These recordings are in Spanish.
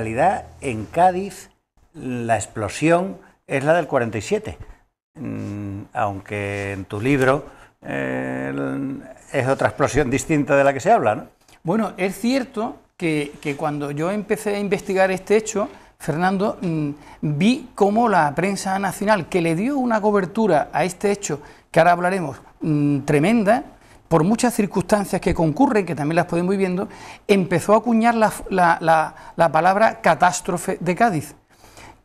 realidad en Cádiz la explosión es la del 47, mm, aunque en tu libro eh, es otra explosión distinta de la que se habla. Bueno, es cierto que, que cuando yo empecé a investigar este hecho, Fernando, mm, vi cómo la prensa nacional, que le dio una cobertura a este hecho, que ahora hablaremos, mm, tremenda, por muchas circunstancias que concurren, que también las podemos ir viendo, empezó a acuñar la, la, la, palabra catástrofe de Cádiz,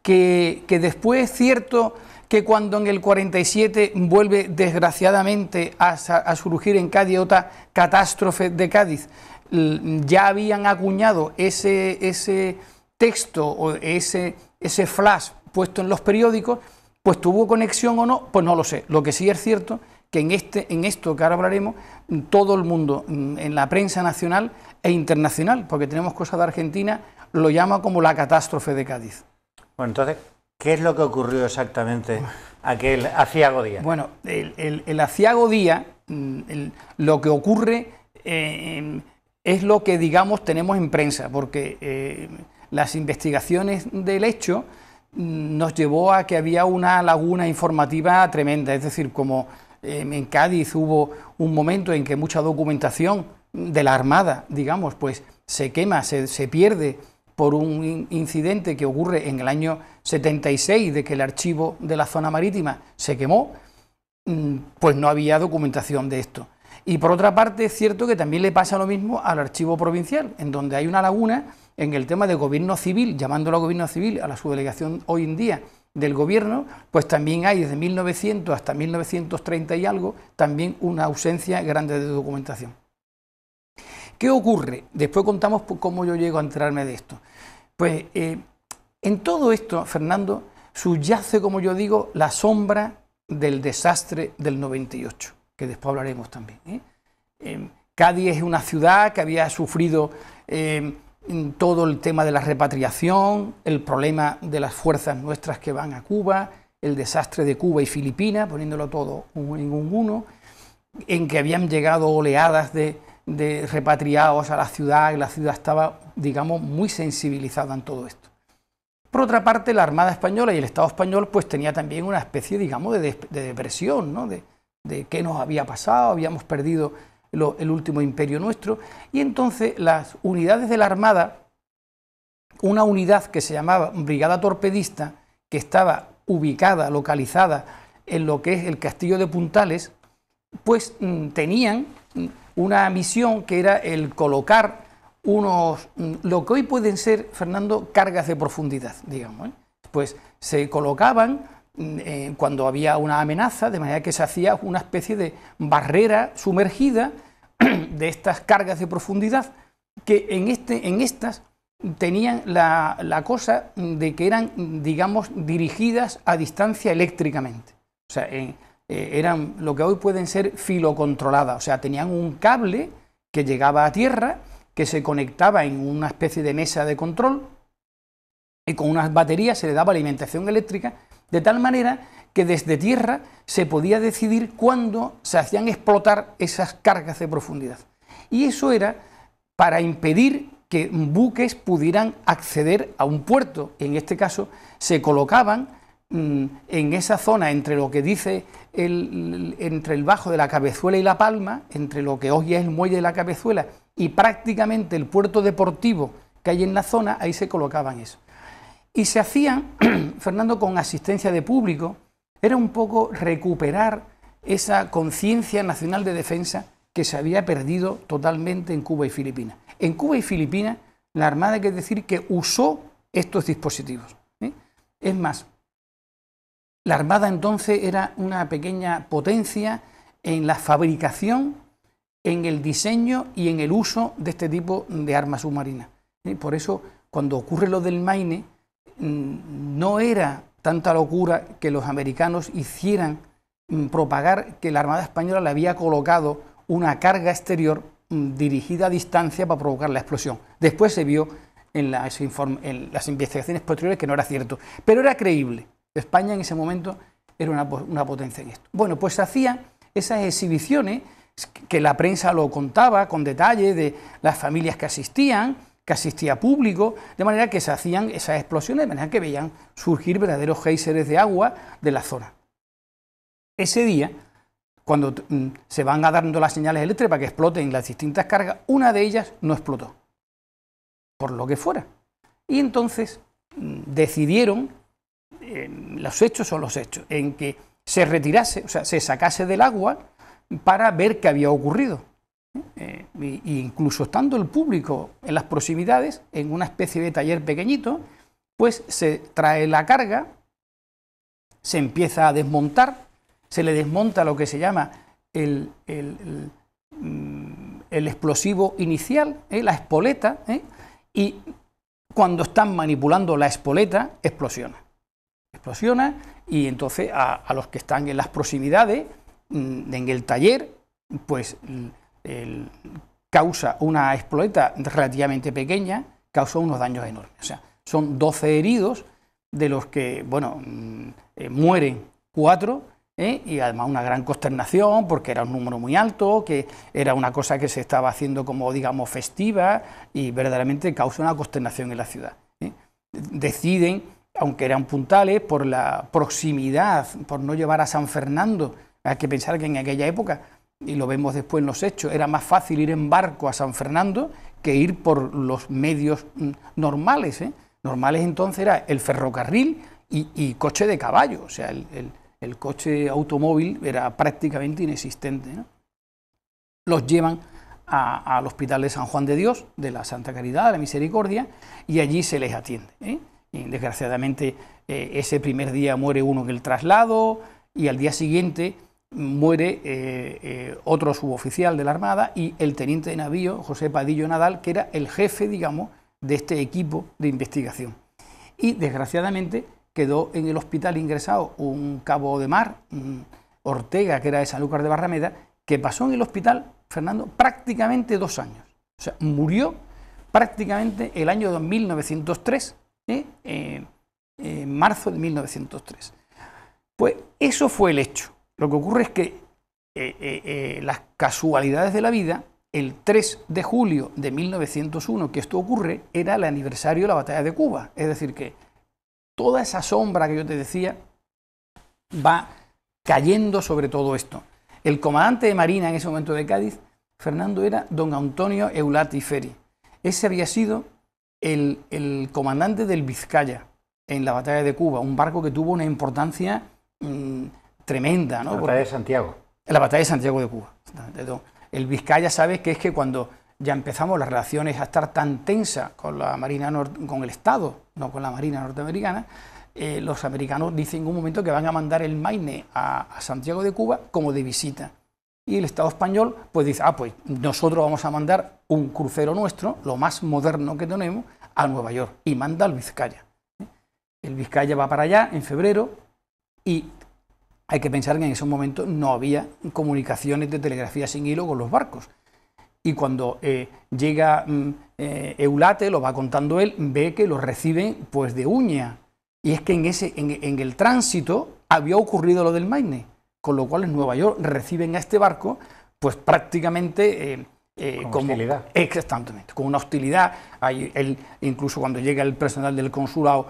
que, después es cierto que cuando en el 47 vuelve desgraciadamente a, surgir en Cádiz otra catástrofe de Cádiz, ya habían acuñado ese, ese texto o ese, ese flash puesto en los periódicos, pues tuvo conexión o no, pues no lo sé. Lo que sí es cierto que en, este, en esto que ahora hablaremos, todo el mundo, mm, en la prensa nacional e internacional, porque tenemos cosas de Argentina, lo llama como la catástrofe de Cádiz. Bueno, entonces, ¿qué es lo que ocurrió exactamente aquel aciago día? Bueno, el, el, día, mm, lo que ocurre eh, em, es lo que, digamos, tenemos en prensa, porque eh, las investigaciones del hecho mm, nos llevó a que había una laguna informativa tremenda, es decir, como en Cádiz hubo un momento en que mucha documentación de la Armada, digamos, pues se quema, se, pierde por un incidente que ocurre en el año 76 de que el archivo de la zona marítima se quemó, mm, pues no había documentación de esto. Y por otra parte es cierto que también le pasa lo mismo al archivo provincial, en donde hay una laguna en el tema de gobierno civil, llamándolo gobierno civil a la subdelegación hoy en día del gobierno, pues también hay desde 1900 hasta 1930 y algo, también una ausencia grande de documentación. ¿Qué ocurre? Después contamos cómo yo llego a enterarme de esto. Pues eh, en todo esto, Fernando, subyace, como yo digo, la sombra del desastre del 98, que después hablaremos también. ¿eh? Eh, Cádiz es una ciudad que había sufrido todo el tema de la repatriación, el problema de las fuerzas nuestras que van a Cuba, el desastre de Cuba y Filipinas, poniéndolo todo en un uno, en que habían llegado oleadas de, repatriados a la ciudad y la ciudad estaba, digamos, muy sensibilizada en todo esto. Por otra parte, la Armada Española y el Estado español pues tenía también una especie, digamos, de, depresión, ¿no? de, de qué nos había pasado, habíamos perdido el último imperio nuestro, y entonces las unidades de la Armada, una unidad que se llamaba Brigada Torpedista, que estaba ubicada, localizada en lo que es el castillo de Puntales, pues mm, tenían mm, una misión que era el colocar unos, mm, lo que hoy pueden ser, Fernando, cargas de profundidad, digamos. ¿eh? Pues se colocaban eh, cuando había una amenaza, de manera que se hacía una especie de barrera sumergida de estas cargas de profundidad que en, este, en estas tenían la, la, cosa de que eran, digamos, dirigidas a distancia eléctricamente. O sea, eh, eh, eran lo que hoy pueden ser filocontroladas. O sea, tenían un cable que llegaba a tierra, que se conectaba en una especie de mesa de control y con unas baterías se le daba alimentación eléctrica, de tal manera que desde tierra se podía decidir cuándo se hacían explotar esas cargas de profundidad. Y eso era para impedir que buques pudieran acceder a un puerto. En este caso, se colocaban mm, en esa zona entre lo que dice el, entre el bajo de la cabezuela y la palma, entre lo que hoy es el muelle de la cabezuela y prácticamente el puerto deportivo que hay en la zona, ahí se colocaban eso. Y se hacían, Fernando, con asistencia de público, era un poco recuperar esa conciencia nacional de defensa que se había perdido totalmente en Cuba y Filipinas. En Cuba y Filipinas, la Armada hay que decir que usó estos dispositivos. ¿eh? Es más, la Armada entonces era una pequeña potencia en la fabricación, en el diseño y en el uso de este tipo de armas submarinas. ¿eh? Por eso, cuando ocurre lo del Maine, mm, no era tanta locura que los americanos hicieran mm, propagar que la Armada Española le había colocado una carga exterior mm, dirigida a distancia para provocar la explosión. Después se vio en las, investigaciones posteriores que no era cierto, pero era creíble. España en ese momento era una, una potencia en esto. Bueno, pues hacía esas exhibiciones que la prensa lo contaba con detalle de las familias que asistían, que asistía público, de manera que se hacían esas explosiones, de manera que veían surgir verdaderos géiseres de agua de la zona. Ese día, cuando mm, se van dando las señales eléctricas para que exploten las distintas cargas, una de ellas no explotó, por lo que fuera. Y entonces mm, decidieron, los hechos son los hechos, en que se retirase, o sea, se sacase del agua para ver qué había ocurrido. Eh, incluso estando el público en las proximidades, en una especie de taller pequeñito, pues se trae la carga, se empieza a desmontar, se le desmonta lo que se llama el, el, mm, explosivo inicial, eh, la espoleta, eh, y cuando están manipulando la espoleta, explosiona. Explosiona y entonces a los que están en las proximidades, mm, en el taller, pues causa una explosión relativamente pequeña, ...causó unos daños enormes. O sea, son 12 heridos, de los que, bueno, mm, eh, mueren cuatro, ¿eh? y además una gran consternación, porque era un número muy alto, que era una cosa que se estaba haciendo como, digamos, festiva, y verdaderamente causa una consternación en la ciudad. ¿eh? Deciden, aunque eran puntales, por la proximidad, por no llevar a San Fernando, hay que pensar que en aquella época y lo vemos después en los hechos, era más fácil ir en barco a San Fernando que ir por los medios mm, normales. ¿eh? Normales entonces era el ferrocarril y, coche de caballo, o sea, el, coche automóvil era prácticamente inexistente. Los llevan al Hospital de San Juan de Dios, de la Santa Caridad, de la Misericordia, y allí se les atiende. ¿eh? Y desgraciadamente eh, ese primer día muere uno en el traslado y al día siguiente muere eh, eh, otro suboficial de la Armada y el teniente de navío, José Padillo Nadal, que era el jefe, digamos, de este equipo de investigación. Y desgraciadamente quedó en el hospital ingresado un cabo de mar, Ortega, que era de San Sanlúcar de Barrameda, que pasó en el hospital, Fernando, prácticamente dos años. O sea, murió prácticamente el año 1903, en ¿eh? marzo de 1903. Pues eso fue el hecho. Lo que ocurre es que eh, eh, eh, las casualidades de la vida, el 3 de julio de 1901, que esto ocurre, era el aniversario de la batalla de Cuba. Es decir, que toda esa sombra que yo te decía va cayendo sobre todo esto. El comandante de Marina en ese momento de Cádiz, Fernando, era don Antonio Eulati Ferri. Ese había sido el, comandante del Vizcaya en la batalla de Cuba, un barco que tuvo una importancia mm, tremenda. ¿no? La batalla de Santiago. La batalla de Santiago de Cuba. El Vizcaya sabe que es que cuando ya empezamos las relaciones a estar tan tensa con la Marina con el Estado, no con la Marina norteamericana, eh, los americanos dicen en un momento que van a mandar el Maine a, a, Santiago de Cuba como de visita. Y el Estado español pues dice, ah, pues nosotros vamos a mandar un crucero nuestro, lo más moderno que tenemos, a Nueva York. Y manda al Vizcaya. ¿Eh? El Vizcaya va para allá en febrero y hay que pensar que en ese momento no había comunicaciones de telegrafía sin hilo con los barcos. Y cuando eh, llega mm, eh, Eulate, lo va contando él, ve que lo reciben pues de uña. Y es que en, ese, en, el tránsito había ocurrido lo del Maine, con lo cual en Nueva York reciben a este barco pues prácticamente... Eh, con hostilidad. Exactamente, con una hostilidad. Hay, incluso cuando llega el personal del consulado,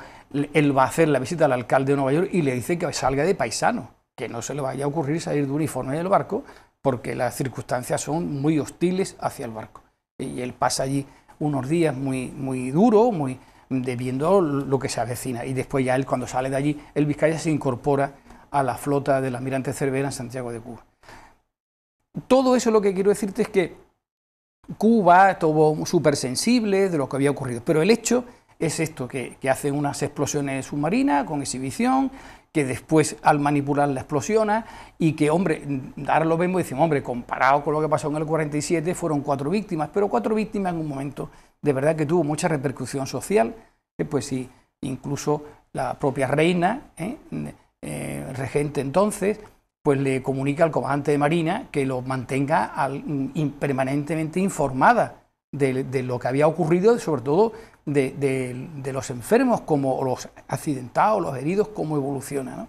él va a hacer la visita al alcalde de Nueva York y le dice que salga de paisano que no se le vaya a ocurrir salir de uniforme del barco porque las circunstancias son muy hostiles hacia el barco. Y él pasa allí unos días muy, muy duro, muy debiendo lo que se avecina. Y después ya él, cuando sale de allí, el Vizcaya se incorpora a la flota del almirante Cervera en Santiago de Cuba. Todo eso lo que quiero decirte es que Cuba estuvo súper sensible de lo que había ocurrido, pero el hecho es esto, que, que hacen unas explosiones submarinas con exhibición, que después al manipularla explosiona y que, hombre, ahora lo vemos y decimos, hombre, comparado con lo que pasó en el 47, fueron cuatro víctimas, pero cuatro víctimas en un momento de verdad que tuvo mucha repercusión social, ¿eh? pues sí, incluso la propia reina, ¿eh? Eh, regente entonces, pues le comunica al comandante de Marina que lo mantenga mm, permanentemente informada de, de, lo que había ocurrido, sobre todo de, los enfermos como los accidentados, los heridos, ...como evoluciona.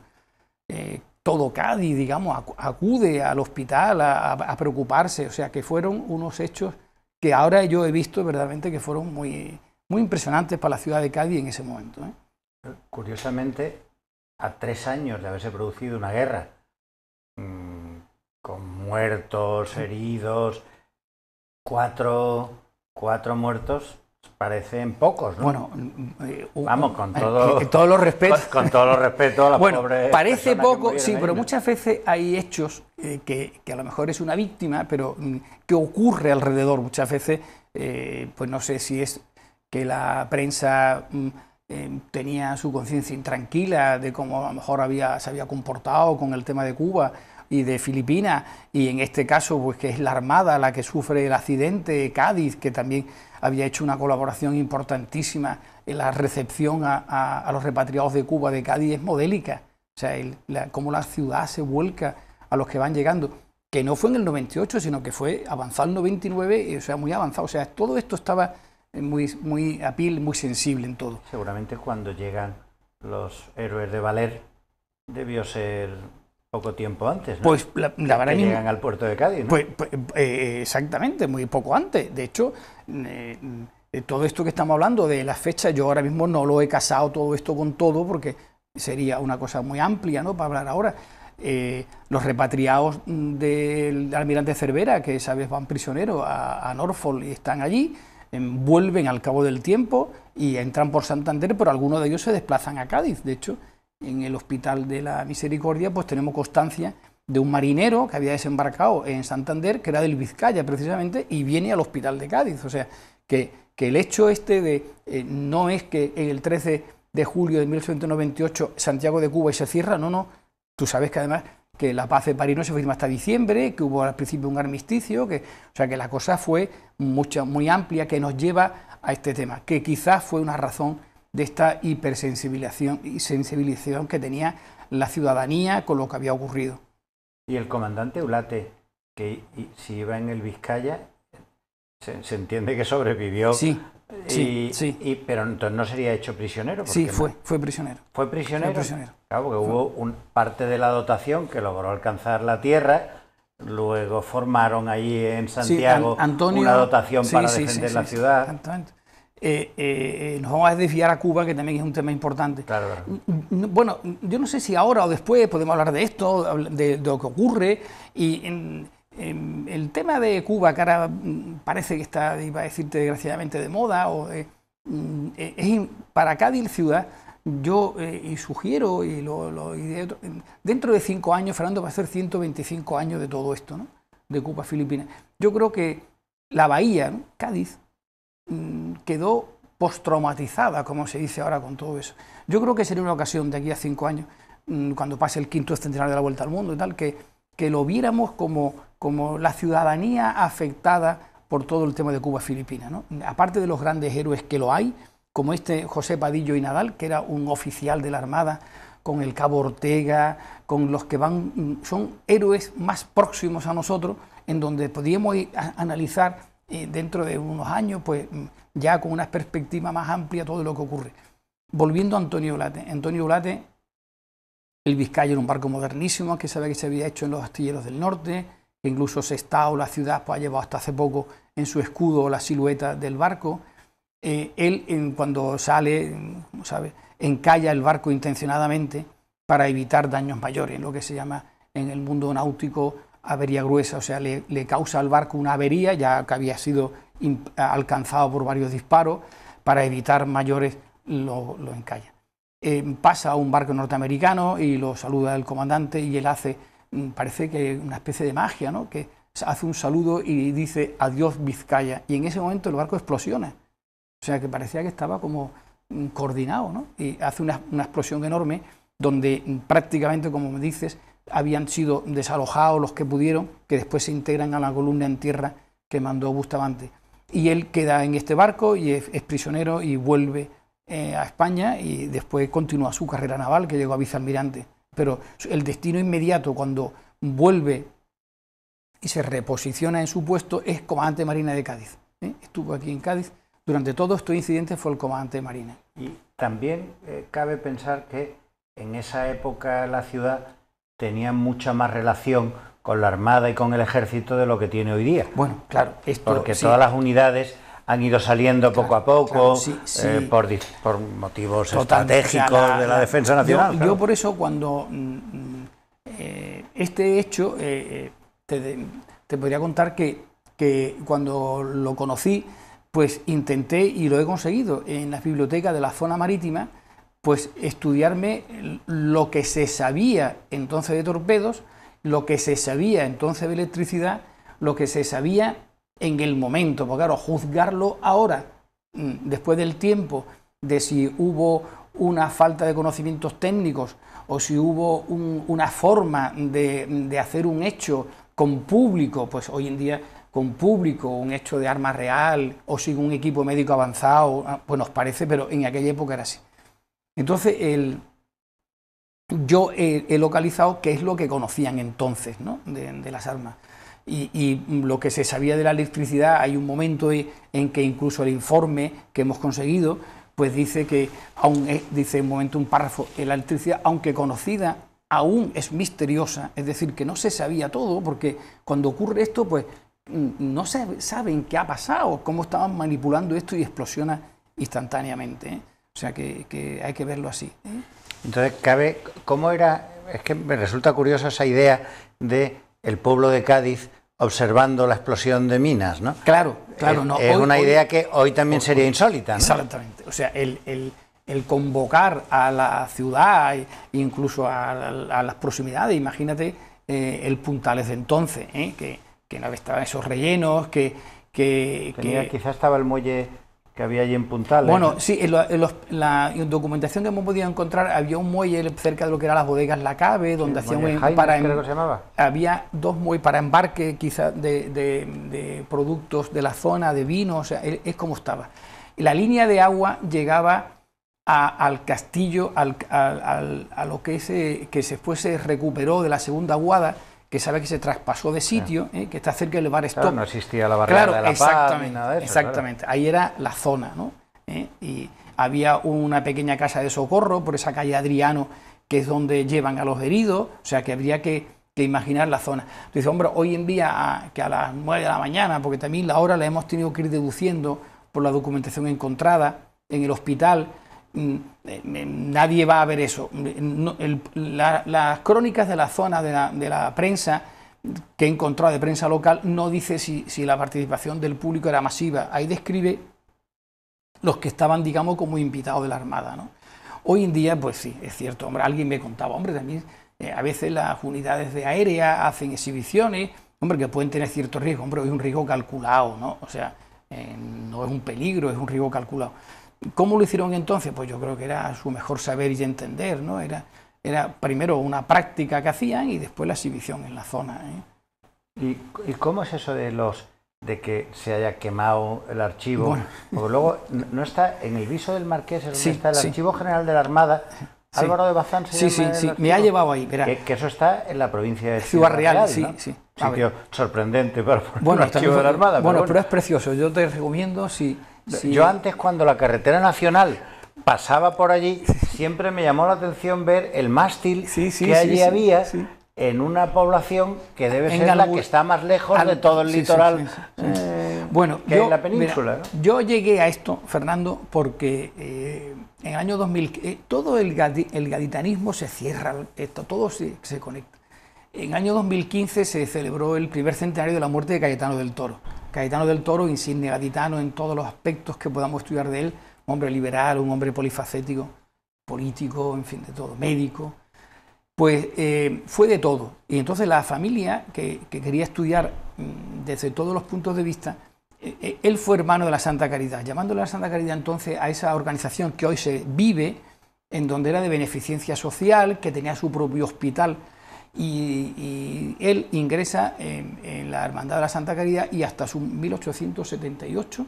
Eh, todo Cádiz, digamos, acude al hospital a, preocuparse, o sea que fueron unos hechos que ahora yo he visto verdaderamente que fueron muy, impresionantes para la ciudad de Cádiz en ese momento. ¿eh? Curiosamente, a tres años de haberse producido una guerra, mm, con muertos, heridos, cuatro, cuatro muertos parecen pocos, ¿no? Bueno, eh, vamos, con eh, todo, todos los respetos. Con, todos los respetos Bueno, parece poco, sí, pero muchas veces hay hechos eh, que, que, a lo mejor es una víctima, pero mm, que ocurre alrededor. Muchas veces, pues no sé si es que la prensa mm, tenía su conciencia intranquila de cómo a lo mejor había, se había comportado con el tema de Cuba y de Filipinas, y en este caso, pues que es la Armada la que sufre el accidente, Cádiz, que también había hecho una colaboración importantísima en la recepción a, a, los repatriados de Cuba de Cádiz, es modélica. O sea, la, cómo la ciudad se vuelca a los que van llegando, que no fue en el 98, sino que fue avanzado el 99, eh, o sea, muy avanzado. O sea, todo esto estaba eh, muy, muy a piel, muy sensible en todo. Seguramente cuando llegan los héroes de Valer debió ser poco tiempo antes, Pues la, que llegan al puerto de Cádiz, Pues, pues eh, exactamente, muy poco antes. De hecho, eh, todo esto que estamos hablando de las fechas, yo ahora mismo no lo he casado todo esto con todo porque sería una cosa muy amplia, ¿no? Para hablar ahora. Eh, los repatriados del almirante Cervera, que sabes van prisioneros a Norfolk y están allí, em, vuelven al cabo del tiempo y entran por Santander, pero algunos de ellos se desplazan a Cádiz. De hecho, en el Hospital de la Misericordia, pues tenemos constancia de un marinero que había desembarcado en Santander, que era del Vizcaya precisamente, y viene al Hospital de Cádiz. O sea, que, el hecho este de eh, no es que en el 13 de julio de 1898 Santiago de Cuba y se cierra, no, no. Tú sabes que además que la paz de París no se firma hasta diciembre, que hubo al principio un armisticio, que, o sea que la cosa fue mucha, muy amplia que nos lleva a este tema, que quizás fue una razón de esta hipersensibilización y sensibilización que tenía la ciudadanía con lo que había ocurrido. Y el comandante Ulate, que si iba en el Vizcaya, se, entiende que sobrevivió. Sí, sí, pero entonces no sería hecho prisionero. Sí, fue, fue prisionero. Fue prisionero. Claro, porque hubo parte de la dotación que logró alcanzar la tierra, luego formaron ahí en Santiago una dotación para defender la ciudad. Eh, eh, eh, nos vamos a desviar a Cuba, que también es un tema importante. Bueno, yo no sé si ahora o después podemos hablar de esto, de, lo que ocurre. Y el tema de Cuba, que ahora mm, parece que está, iba a decirte desgraciadamente, de moda, o, mm, es para Cádiz ciudad. Yo sugiero, y, dentro de cinco años, Fernando, va a ser 125 años de todo esto, ¿no? de Cuba, Filipinas. Yo creo que la bahía, Cádiz, Mm, quedó postraumatizada, como se dice ahora con todo eso. Yo creo que sería una ocasión de aquí a cinco años, mm, cuando pase el quinto centenario de la Vuelta al Mundo y tal, que, que lo viéramos como, como la ciudadanía afectada por todo el tema de Cuba-Filipina. ¿no? Aparte de los grandes héroes que lo hay, como este José Padillo y Nadal, que era un oficial de la Armada, con el Cabo Ortega, con los que van, mm, son héroes más próximos a nosotros, en donde podíamos analizar eh, dentro de unos años, pues mm, ya con una perspectiva más amplia todo lo que ocurre. Volviendo a Antonio Olate, Antonio Olate, el Vizcaya era un barco modernísimo que sabe que se había hecho en los astilleros del norte, que incluso se está o la ciudad, pues ha llevado hasta hace poco en su escudo la silueta del barco. Eh, él, cuando sale, como sabe, encalla el barco intencionadamente para evitar daños mayores, lo que se llama en el mundo náutico avería gruesa, o sea, le, le causa al barco una avería, ya que había sido alcanzado por varios disparos, para evitar mayores lo, lo encalla. Eh, pasa a un barco norteamericano y lo saluda el comandante y él hace, mm, parece que una especie de magia, ¿no? que hace un saludo y dice adiós Vizcaya y en ese momento el barco explosiona. O sea que parecía que estaba como mm, coordinado ¿no? y hace una, una explosión enorme donde mm, prácticamente, como me dices, habían sido desalojados los que pudieron, que después se integran a la columna en tierra que mandó Bustamante. Y él queda en este barco y es, prisionero y vuelve eh, a España y después continúa su carrera naval, que llegó a vicealmirante. Pero el destino inmediato cuando vuelve y se reposiciona en su puesto es comandante marina de Cádiz. ¿eh? Estuvo aquí en Cádiz. Durante todo estos incidentes fue el comandante marina. Y también eh, cabe pensar que en esa época la ciudad tenía mucha más relación con la Armada y con el Ejército de lo que tiene hoy día. Bueno, claro, esto, porque todas las unidades han ido saliendo poco a poco eh, por, motivos estratégicos de la defensa nacional. Yo, por eso cuando mm, mm, eh, este hecho, eh, te, te, podría contar que, que cuando lo conocí, pues intenté y lo he conseguido en las bibliotecas de la zona marítima, pues estudiarme lo que se sabía entonces de torpedos, lo que se sabía entonces de electricidad, lo que se sabía en el momento, porque claro, juzgarlo ahora, mm, después del tiempo, de si hubo una falta de conocimientos técnicos o si hubo una forma de, de hacer un hecho con público, pues hoy en día con público, un hecho de arma real o sin un equipo médico avanzado, ah, pues nos parece, pero en aquella época era así. Entonces, yo he, localizado qué es lo que conocían entonces ¿no? de, las armas. Y, lo que se sabía de la electricidad, hay un momento en que incluso el informe que hemos conseguido, pues dice que, aún dice un momento un párrafo, la electricidad, aunque conocida, aún es misteriosa, es decir, que no se sabía todo, porque cuando ocurre esto, pues mm, no se saben qué ha pasado, cómo estaban manipulando esto y explosiona instantáneamente. ¿eh? O sea que, hay que verlo así. ¿eh? Entonces, cabe, ¿cómo era? Es que me resulta curiosa esa idea de el pueblo de Cádiz observando la explosión de minas, ¿no? Claro, claro. Es, no. una idea que hoy también sería insólita, ¿no? Exactamente. O sea, el, convocar a la ciudad, e incluso a, las proximidades, imagínate eh, el Puntales de entonces, ¿eh? que, no estaban esos rellenos, que... que quizás estaba el muelle que había allí en Puntales... Bueno, sí, en, los, la documentación que hemos podido encontrar había un muelle cerca de lo que eran las bodegas La Cabe, donde hacían para em- se llamaba. había dos muelles para embarque quizás de, productos de la zona, de vino, o sea, e-, es, como estaba. La línea de agua llegaba al castillo, al, a, a lo que, se, que después se recuperó de la segunda aguada, que sabe que se traspasó de sitio, ah. eh, que está cerca del bar Stop. Claro, no existía la barrera de la exactamente, Paz, Exactamente, ahí era la zona, ¿no? Eh, y había una pequeña casa de socorro por esa calle Adriano, que es donde llevan a los heridos, o sea que habría que, imaginar la zona. Dice, hombre, hoy en día ah, que a las 9 de la mañana, porque también la hora la hemos tenido que ir deduciendo por la documentación encontrada en el hospital, Mm, eh, mm, nadie va a ver eso. las crónicas de la zona de la, prensa que encontró de prensa local no dice si, la participación del público era masiva. Ahí describe los que estaban, digamos, como invitados de la Armada. ¿no? Hoy en día, pues sí, es cierto, hombre, alguien me contaba, hombre, también eh, a veces las unidades de aérea hacen exhibiciones, hombre, que pueden tener cierto riesgo, hombre, es un riesgo calculado, ¿no? O sea, eh, no es un peligro, es un riesgo calculado. ¿Cómo lo hicieron entonces? Pues yo creo que era su mejor saber y entender, ¿no? Era, era primero una práctica que hacían y después la exhibición en la zona. ¿eh? ¿Y, ¿Y, cómo es eso de los de que se haya quemado el archivo? Bueno. Porque luego no está en el viso del Marqués, es está el Archivo General de la Armada. Álvaro de Bazán se Sí, sí, sí, me ha llevado ahí, Que, eso está en la provincia de Ciudad, Real, sí, sí. sorprendente pero archivo de la Armada. bueno. pero es precioso. Yo te recomiendo si yo antes cuando la carretera nacional pasaba por allí, siempre me llamó la atención ver el mástil que allí había en una población que debe ser la que está más lejos de todo el litoral. Eh, bueno, la península. Yo llegué a esto, Fernando, porque eh, en el año 2000 eh, todo el, gaditanismo se cierra, esto, todo se, conecta. En año 2015 se celebró el primer centenario de la muerte de Cayetano del Toro. Cayetano del Toro, Insigne gaditano en todos los aspectos que podamos estudiar de él, un hombre liberal, un hombre polifacético, político, en fin, de todo, médico, pues eh, fue de todo. Y entonces la familia que, quería estudiar mm, desde todos los puntos de vista, eh, eh, él fue hermano de la Santa Caridad, llamándole a la Santa Caridad entonces a esa organización que hoy se vive, en donde era de beneficencia social, que tenía su propio hospital y, él ingresa en, la Hermandad de la Santa Caridad y hasta su 1878,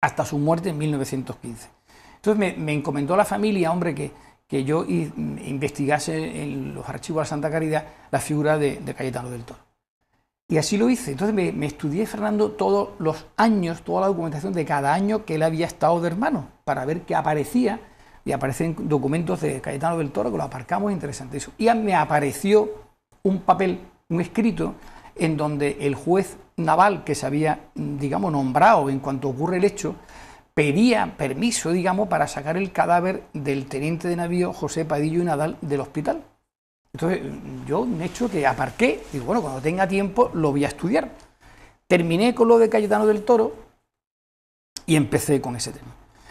hasta su muerte en 1915. Entonces me, encomendó a la familia, hombre, que, que yo investigase en los archivos de la Santa Caridad la figura de, Cayetano del Toro. Y así lo hice. Entonces me, me, estudié, Fernando, todos los años, toda la documentación de cada año que él había estado de hermano, para ver qué aparecía y aparecen documentos de Cayetano del Toro que lo aparcamos, interesante eso... Y me apareció un papel, un escrito, en donde el juez naval que se había, digamos, nombrado en cuanto ocurre el hecho, pedía permiso, digamos, para sacar el cadáver del teniente de navío José Padillo y Nadal del hospital. Entonces, yo un hecho que aparqué, digo, bueno, cuando tenga tiempo lo voy a estudiar. Terminé con lo de Cayetano del Toro y empecé con ese tema.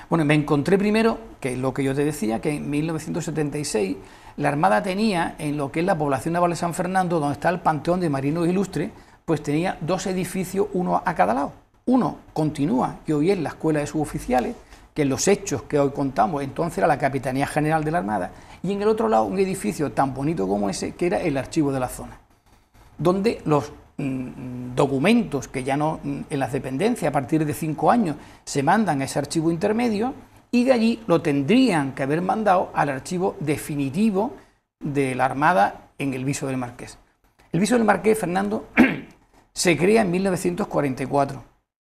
Bueno, me encontré primero que es lo que yo te decía, que en 1976 la Armada tenía en lo que es la población naval de San Fernando, donde está el Panteón de Marinos Ilustres, pues tenía dos edificios, uno a cada lado. Uno continúa, que hoy es la Escuela de Suboficiales, que en los hechos que hoy contamos, entonces era la Capitanía General de la Armada, y en el otro lado un edificio tan bonito como ese, que era el archivo de la zona, donde los mm, mm, documentos que ya no mm, en las dependencias a partir de cinco años se mandan a ese archivo intermedio, y de allí lo tendrían que haber mandado al archivo definitivo de la Armada en el Viso del Marqués. El Viso del Marqués, Fernando, se crea en 1944.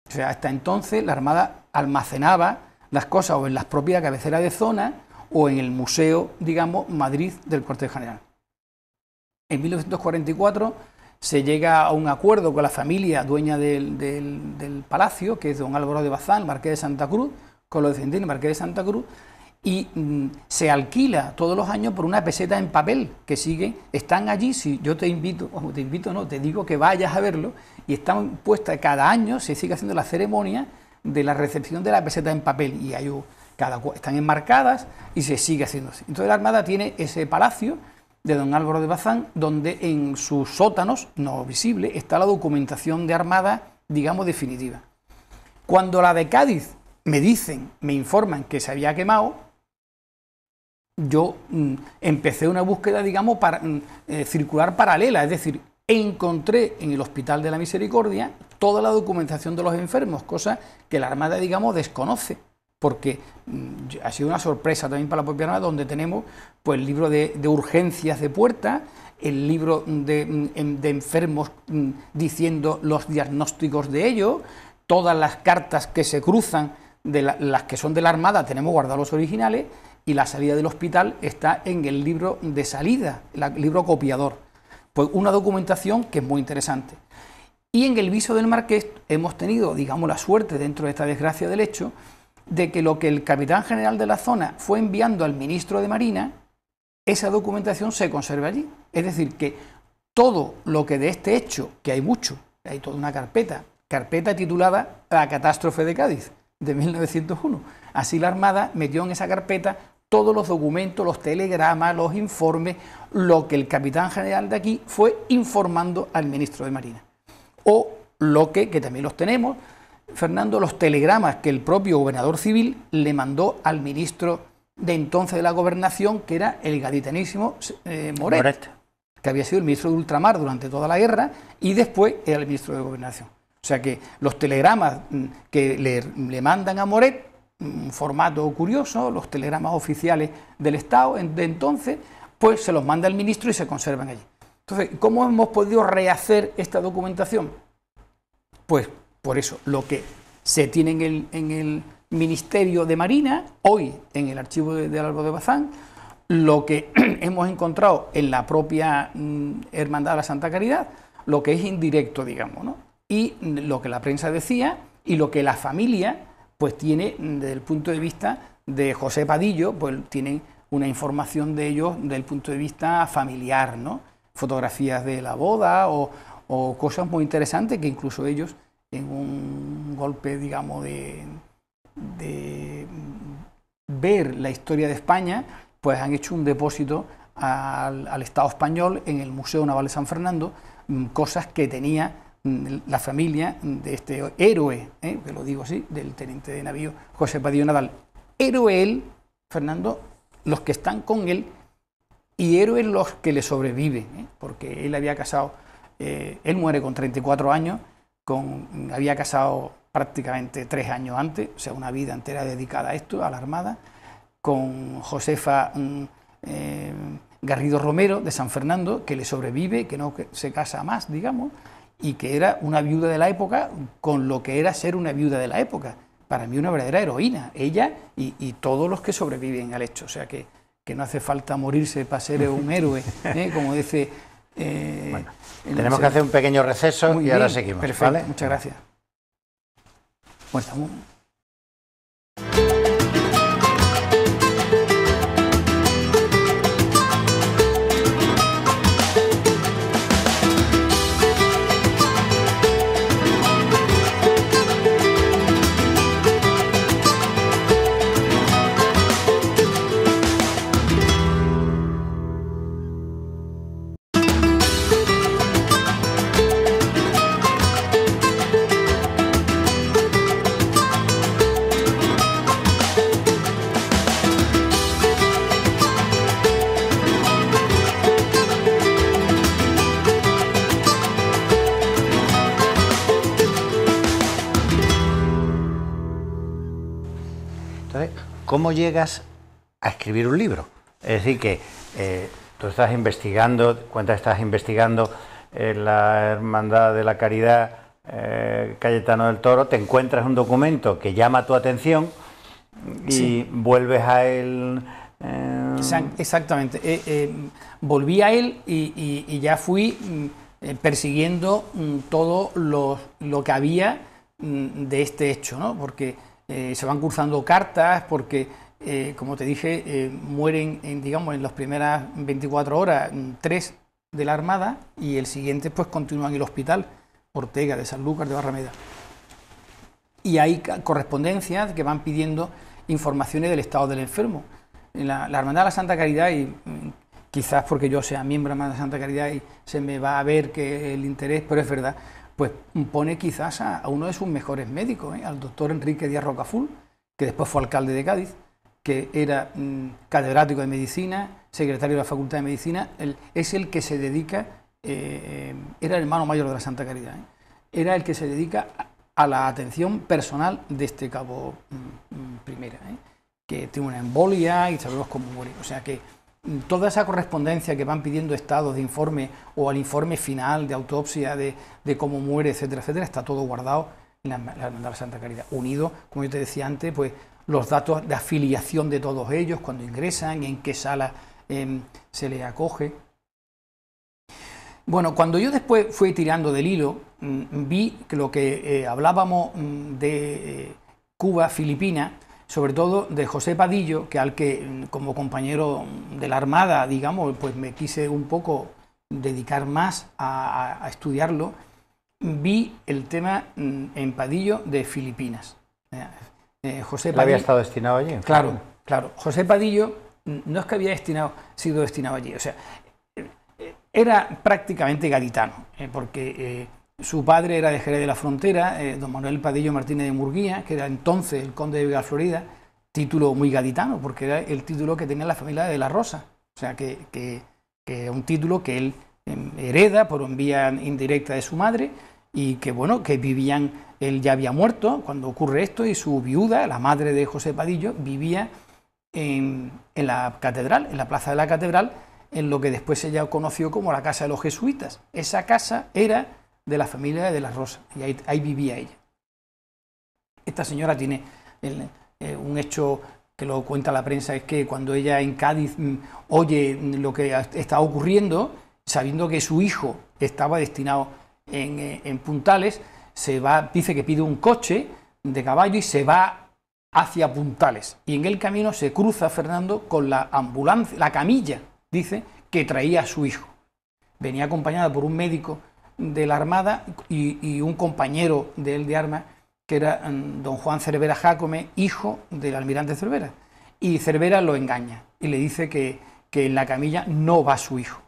O sea, hasta entonces la Armada almacenaba las cosas o en las propias cabeceras de zona o en el Museo, digamos, Madrid del Cuartel General. En 1944 se llega a un acuerdo con la familia dueña del, del palacio, que es don Álvaro de Bazán, marqués de Santa Cruz, con los descendientes Marqués de Santa Cruz, y mm, se alquila todos los años por una peseta en papel que sigue, están allí, si yo te invito, o te invito no, te digo que vayas a verlo, y están puestas cada año, se sigue haciendo la ceremonia de la recepción de la peseta en papel, y hay, cada, están enmarcadas y se sigue haciendo así. Entonces la Armada tiene ese palacio de don Álvaro de Bazán, donde en sus sótanos, no visible, está la documentación de Armada, digamos, definitiva. Cuando la de Cádiz me dicen, me informan que se había quemado, yo mm, empecé una búsqueda, digamos, para, mm, eh, circular paralela, es decir, encontré en el Hospital de la Misericordia toda la documentación de los enfermos, cosa que la Armada, digamos, desconoce, porque mm, ha sido una sorpresa también para la propia Armada, donde tenemos pues, el libro de, urgencias de puerta, el libro de enfermos diciendo los diagnósticos de ellos, todas las cartas que se cruzan de las que son de la Armada tenemos guardados los originales y la salida del hospital está en el libro de salida, el libro copiador. Pues una documentación que es muy interesante. Y en el viso del marqués hemos tenido, digamos, la suerte dentro de esta desgracia del hecho, de que lo que el capitán general de la zona fue enviando al ministro de Marina, esa documentación se conserva allí. Es decir, que todo lo que de este hecho, que hay mucho, hay toda una carpeta, carpeta titulada La catástrofe de Cádiz, de 1901. Así la Armada metió en esa carpeta todos los documentos, los telegramas, los informes, lo que el capitán general de aquí fue informando al ministro de Marina. O lo que, que también los tenemos, Fernando, los telegramas que el propio gobernador civil le mandó al ministro de entonces de la gobernación, que era el gaditanísimo eh, Moret, que había sido el ministro de Ultramar durante toda la guerra y después era el ministro de gobernación. O sea que los telegramas mm, que le, mandan a Moret, mm, un formato curioso, los telegramas oficiales del Estado de entonces, pues se los manda el ministro y se conservan allí. Entonces, ¿cómo hemos podido rehacer esta documentación? Pues por eso, lo que se tiene en el, Ministerio de Marina, hoy en el archivo del de de Bazán, lo que hemos encontrado en la propia mm, Hermandad de la Santa Caridad, lo que es indirecto, digamos, ¿no? y lo que la prensa decía y lo que la familia pues tiene desde el punto de vista de José Padillo, pues tienen una información de ellos desde el punto de vista familiar, ¿no? Fotografías de la boda o, cosas muy interesantes que incluso ellos en un golpe, digamos, de, ver la historia de España, pues han hecho un depósito al Estado español en el Museo Naval de San Fernando, mm, cosas que tenía Mm, la familia de este héroe, ¿eh? que lo digo así, del teniente de navío José Padillo Nadal. Héroe él, Fernando, los que están con él y héroe los que le sobreviven, ¿eh? porque él había casado, eh, él muere con 34 años, con, había casado prácticamente tres años antes, o sea, una vida entera dedicada a esto, a la Armada, con Josefa mm, Garrido Romero de San Fernando, que le sobrevive, que no se casa más, digamos y que era una viuda de la época con lo que era ser una viuda de la época. Para mí una verdadera heroína, ella y, todos los que sobreviven al hecho. O sea que, no hace falta morirse para ser un héroe, ¿eh? como dice... Eh, tenemos que hacer un pequeño receso y ahora seguimos. Perfecto, ¿vale? muchas gracias. Bueno, estamos... ¿Cómo llegas a escribir un libro? Es decir, que eh, tú estás investigando, cuántas estás investigando en eh, la Hermandad de la Caridad eh, Cayetano del Toro, te encuentras un documento que llama tu atención y vuelves a él. Em, exactamente. volví a él y, ya fui mm, persiguiendo mm, todo lo, lo que había mm, de este hecho, ¿no? Porque eh, se van cursando cartas porque, eh, como te dije, eh, mueren, en, digamos, en las primeras 24 horas mm, tres de la Armada y el siguiente pues continúa en el hospital Ortega de San Lucas de Barrameda. Y hay correspondencias que van pidiendo informaciones del estado del enfermo. La, la Hermandad de la Santa Caridad, y mm, quizás porque yo sea miembro de la de la Santa Caridad y se me va a ver que el interés, pero es verdad, pues pone quizás a, uno de sus mejores médicos, ¿eh? al doctor Enrique Díaz Rocaful... que después fue alcalde de Cádiz, que era mm, catedrático de medicina, secretario de la Facultad de Medicina, es el que se dedica, eh, eh, era el hermano mayor de la Santa Caridad, era el que se dedica a, la atención personal de este cabo mm, mm, primera, que tiene una embolia y sabemos cómo morir. O sea que toda esa correspondencia que van pidiendo estados de informe o al informe final de autopsia de, cómo muere, etcétera, etcétera, está todo guardado en la, de Santa Caridad. Unido, como yo te decía antes, pues los datos de afiliación de todos ellos, cuando ingresan, en qué sala em, se les acoge. Bueno, cuando yo después fui tirando del hilo, mm, vi que lo que eh, hablábamos mm, de eh, Cuba, Filipina sobre todo de José Padillo, que al que mm, como compañero de la Armada, digamos, pues me quise un poco dedicar más a, estudiarlo, vi el tema mm, en Padillo de Filipinas. Eh, eh José había estado destinado allí? Claro, claro. José Padillo mm, no es que había destinado, sido destinado allí, o sea, eh, eh, era prácticamente gaditano, porque... Su padre era de Jerez de la Frontera, eh, don Manuel Padillo Martínez de Murguía, que era entonces el conde de Vega Florida, título muy gaditano, porque era el título que tenía la familia de la Rosa. O sea, que, que, un título que él em, hereda por vía indirecta de su madre y que, bueno, que vivían, él ya había muerto cuando ocurre esto y su viuda, la madre de José Padillo, vivía en, en la catedral, en la plaza de la catedral, en lo que después ella conoció como la Casa de los Jesuitas. Esa casa era de la familia de las Rosa, y ahí, vivía ella. Esta señora tiene eh, un hecho que lo cuenta la prensa, es que cuando ella en Cádiz mm, oye mm, lo que está ocurriendo, sabiendo que su hijo estaba destinado en, eh, en, Puntales, se va, dice que pide un coche de caballo y se va hacia Puntales. Y en el camino se cruza Fernando con la ambulancia, la camilla, dice, que traía a su hijo. Venía acompañada por un médico de la Armada y, un compañero de él de armas, que era mm, don Juan Cervera Jácome, hijo del almirante Cervera. Y Cervera lo engaña y le dice que, en la camilla no va su hijo,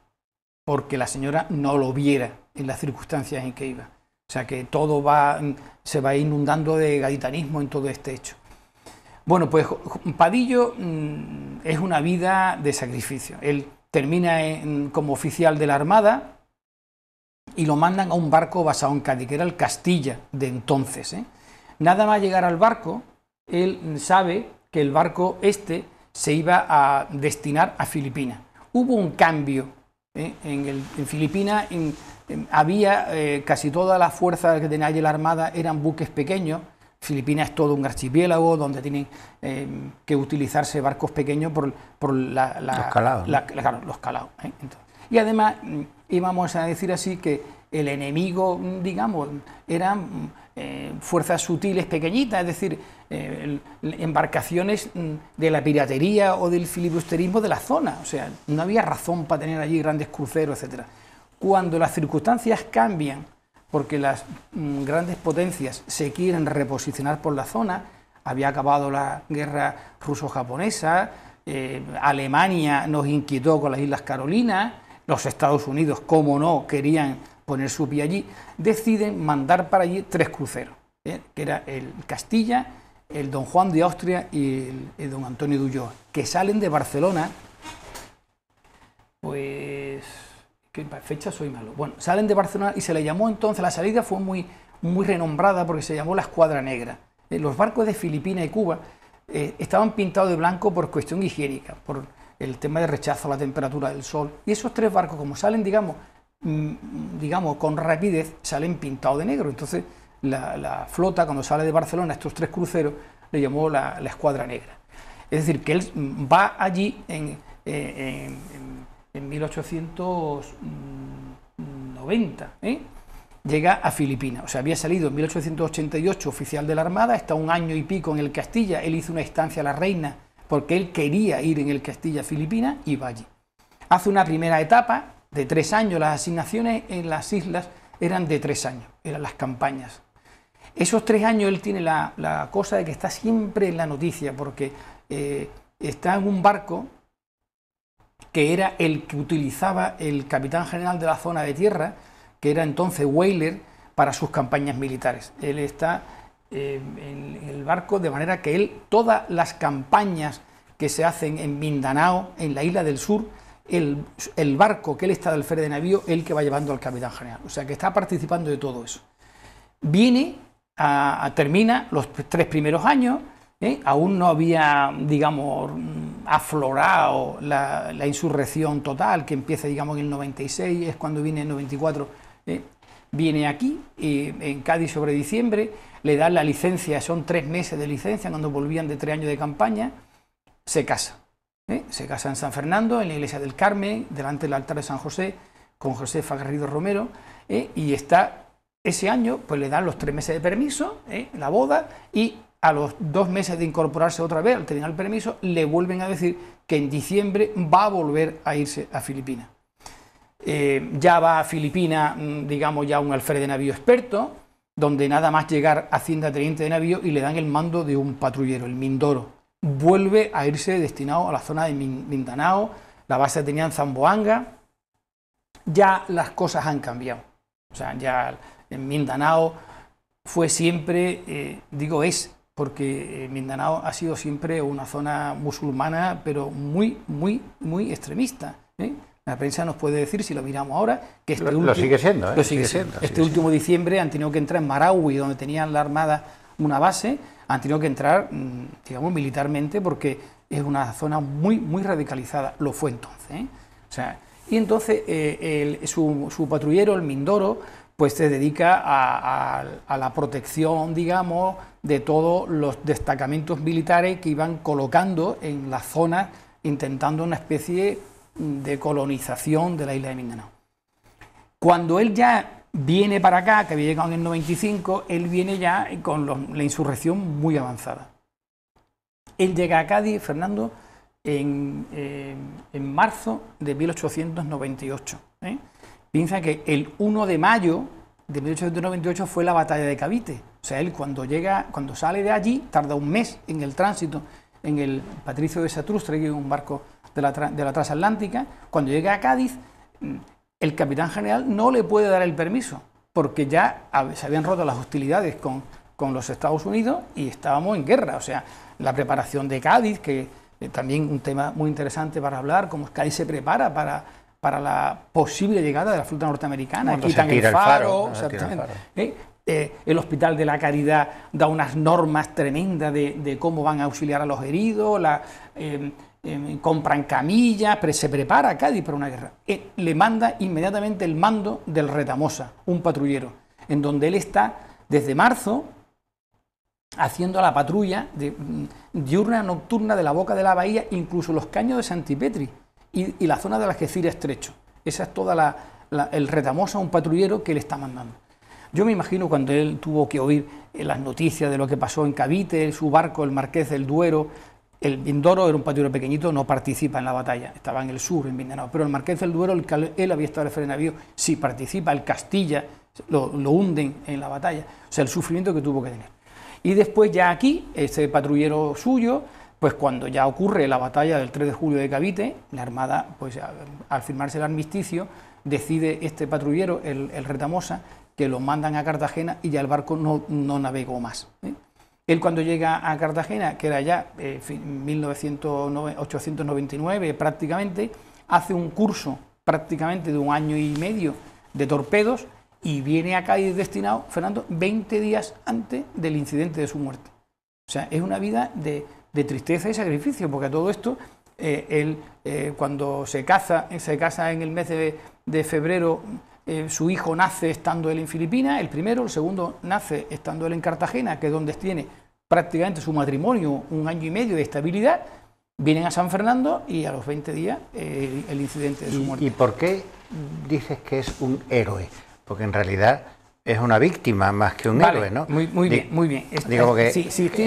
porque la señora no lo viera en las circunstancias en que iba. O sea que todo va, mm, se va inundando de gaditanismo en todo este hecho. Bueno, pues Padillo mm, es una vida de sacrificio. Él termina como oficial de la Armada, y lo mandan a un barco basado en Cádiz, que era el Castilla de entonces. ¿eh? Nada más llegar al barco, él sabe que el barco este se iba a destinar a Filipinas. Hubo un cambio ¿eh? en, Filipinas, había eh, casi toda la fuerza que tenía allí la Armada eran buques pequeños. Filipinas es todo un archipiélago donde tienen que utilizarse barcos pequeños por, los calados. Y además mm, íbamos a decir así que el enemigo, mm, digamos, eran mm, eh, fuerzas sutiles pequeñitas, es decir, eh, embarcaciones de la piratería o del filibusterismo de la zona. O sea, no había razón para tener allí grandes cruceros, etc. Cuando las circunstancias cambian, porque las grandes potencias se quieren reposicionar por la zona, había acabado la guerra ruso-japonesa, eh, Alemania nos inquietó con las Islas Carolinas, los Estados Unidos, como no querían poner su pie allí, deciden mandar para allí tres cruceros, ¿eh? que era el Castilla, el Don Juan de Austria y el, Don Antonio de Ulloa, que salen de Barcelona, pues, ¿qué fecha soy malo? Bueno, salen de Barcelona y se le llamó entonces, la salida fue muy, muy renombrada porque se llamó la Escuadra Negra. ¿eh? Los barcos de Filipinas y Cuba eh, estaban pintados de blanco por cuestión higiénica, por el tema de rechazo a la temperatura del sol. Y esos tres barcos, como salen, digamos, mm, digamos con rapidez, salen pintados de negro. Entonces, la, flota, cuando sale de Barcelona, estos tres cruceros, le llamó la, Escuadra Negra. Es decir, que él mm, va allí en, eh, en, 1890. ¿eh? llega a Filipinas. O sea, había salido en 1888 oficial de la Armada, está un año y pico en el Castilla, él hizo una estancia a la reina porque él quería ir en el Castilla Filipina y va allí. Hace una primera etapa de tres años, las asignaciones en las islas eran de tres años, eran las campañas. Esos tres años él tiene la, cosa de que está siempre en la noticia, porque eh, está en un barco que era el que utilizaba el capitán general de la zona de tierra, que era entonces Weyler... para sus campañas militares. Él está eh, el, barco, de manera que él, todas las campañas que se hacen en Mindanao, en la isla del sur, el, barco que él está del fer de navío, el que va llevando al capitán general. O sea que está participando de todo eso. Viene, a, termina los tres primeros años, ¿eh? aún no había, digamos, aflorado la, insurrección total, que empieza, digamos, en el 96, es cuando viene el 94, ¿eh? viene aquí, eh, en Cádiz sobre diciembre, le dan la licencia, son tres meses de licencia cuando volvían de tres años de campaña, se casa. ¿eh? Se casa en San Fernando, en la iglesia del Carmen, delante del altar de San José, con José Fagarrido Romero, ¿eh? y está ese año, pues le dan los tres meses de permiso, ¿eh? la boda, y a los dos meses de incorporarse otra vez al terminar el permiso, le vuelven a decir que en diciembre va a volver a irse a Filipinas. ya va a Filipinas, mm, digamos, ya un alférez de navío experto, donde nada más llegar Hacienda Teniente de Navío y le dan el mando de un patrullero, el Mindoro. Vuelve a irse destinado a la zona de Mindanao, la base tenía en Zamboanga. Ya las cosas han cambiado. O sea, ya en Mindanao fue siempre, eh, digo es, porque eh, Mindanao ha sido siempre una zona musulmana, pero muy, muy, muy extremista. ¿eh? La prensa nos puede decir, si lo miramos ahora, que este último, sigue siendo. ¿eh? Este último diciembre han tenido que entrar en Marawi, donde tenían la Armada una base, han tenido que entrar, mm, digamos, militarmente, porque es una zona muy, muy radicalizada. Lo fue entonces. ¿eh? y entonces eh, su, patrullero, el Mindoro, pues se dedica a, la protección, digamos, de todos los destacamentos militares que iban colocando en la zona, intentando una especie de colonización de la isla de Mindanao. Cuando él ya viene para acá, que había llegado en el 95, él viene ya con la insurrección muy avanzada. Él llega a Cádiz, Fernando, en, marzo de 1898. ¿eh? Piensa que el 1 de mayo de 1898 fue la batalla de Cavite. O sea, él cuando llega, cuando sale de allí, tarda un mes en el tránsito en el Patricio de Satrústegui, un barco de la, de transatlántica, cuando llega a Cádiz, mm, el capitán general no le puede dar el permiso, porque ya se habían roto las hostilidades con, con los Estados Unidos y estábamos en guerra. O sea, la preparación de Cádiz, que eh, también un tema muy interesante para hablar, cómo Cádiz se prepara para, para la posible llegada de la flota norteamericana. Pues Quitan el faro, ¿Eh? Eh, Hospital de la Caridad da unas normas tremendas de, de cómo van a auxiliar a los heridos, la, em, Em, compran camillas, pero se prepara Cádiz para una guerra. Eh, le manda inmediatamente el mando del Retamosa, un patrullero, en donde él está desde marzo haciendo la patrulla de, mm, diurna nocturna de la boca de la bahía, incluso los caños de Santipetri y, la zona de la Algeciras estrecho. Esa es toda la, el Retamosa, un patrullero que le está mandando. Yo me imagino cuando él tuvo que oír eh, las noticias de lo que pasó en Cavite, su barco, el Marqués del Duero, el Vindoro era un patrullero pequeñito, no participa en la batalla, estaba en el sur, en Mindanao, pero el Marqués del Duero, el él había estado al frente de navío, sí participa, el Castilla lo, hunden en la batalla, o sea, el sufrimiento que tuvo que tener. Y después ya aquí, este patrullero suyo, pues cuando ya ocurre la batalla del 3 de julio de Cavite, la Armada, pues al firmarse el armisticio, decide este patrullero, el, Retamosa, que lo mandan a Cartagena y ya el barco no, navegó más. ¿eh? Él cuando llega a Cartagena, que era ya eh, en 1899 prácticamente, hace un curso prácticamente de un año y medio de torpedos y viene a Cádiz destinado, Fernando, 20 días antes del incidente de su muerte. O sea, es una vida de, tristeza y sacrificio, porque a todo esto, eh, él eh, cuando se casa, se casa en el mes de febrero eh, su hijo nace estando él en Filipinas, el primero, el segundo nace estando él en Cartagena, que es donde tiene prácticamente su matrimonio, un año y medio de estabilidad, vienen a San Fernando y a los 20 días eh, el incidente de su muerte. ¿Y por qué dices que es un héroe? Porque en realidad es una víctima más que un héroe, ¿no? Muy, muy bien, muy bien. Este, digo que